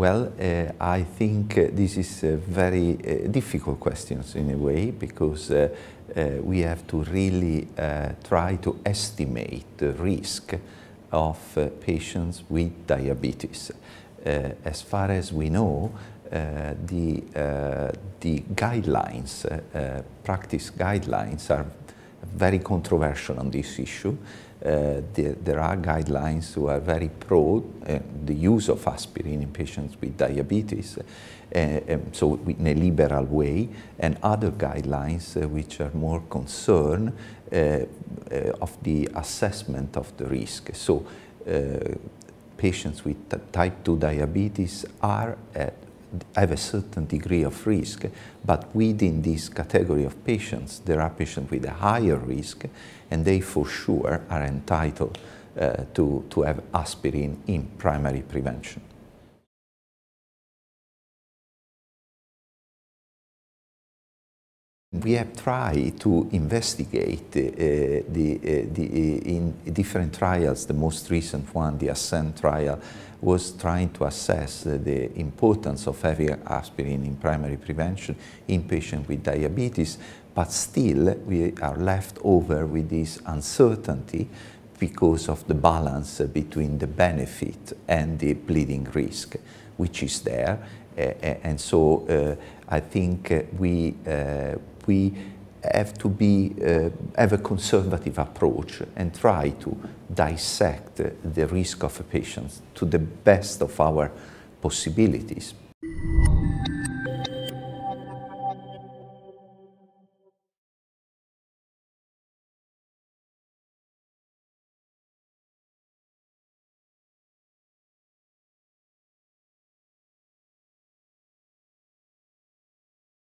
well, uh, I think uh, this is a very uh, difficult question in a way because uh, uh, we have to really try to estimate the risk of patients with diabetes. as far as we know, the, the guidelines, practice guidelines are very controversial on this issue. Uh, the, there are guidelines who are very pro uh, the use of aspirin in patients with diabetes, uh, um, so in a liberal way, and other guidelines uh, which are more concerned uh, uh, of the assessment of the risk. So patients with type 2 diabetes are at have a certain degree of risk, but within this category of patients, there are patients with a higher risk, and they for sure are entitled uh, to, to have aspirin in primary prevention. we have tried to investigate uh, the, uh, the, eh, in different trials. The most recent one, the ASCEND trial, was trying to assess the importance of having aspirin in primary prevention in patients with diabetes, but still we are left over with this uncertainty because of the balance between the benefit and the bleeding risk, which is there. Uh, and so uh, I think we, we have to be, uh, have a conservative approach and try to dissect the risk of a patient to the best of our possibilities.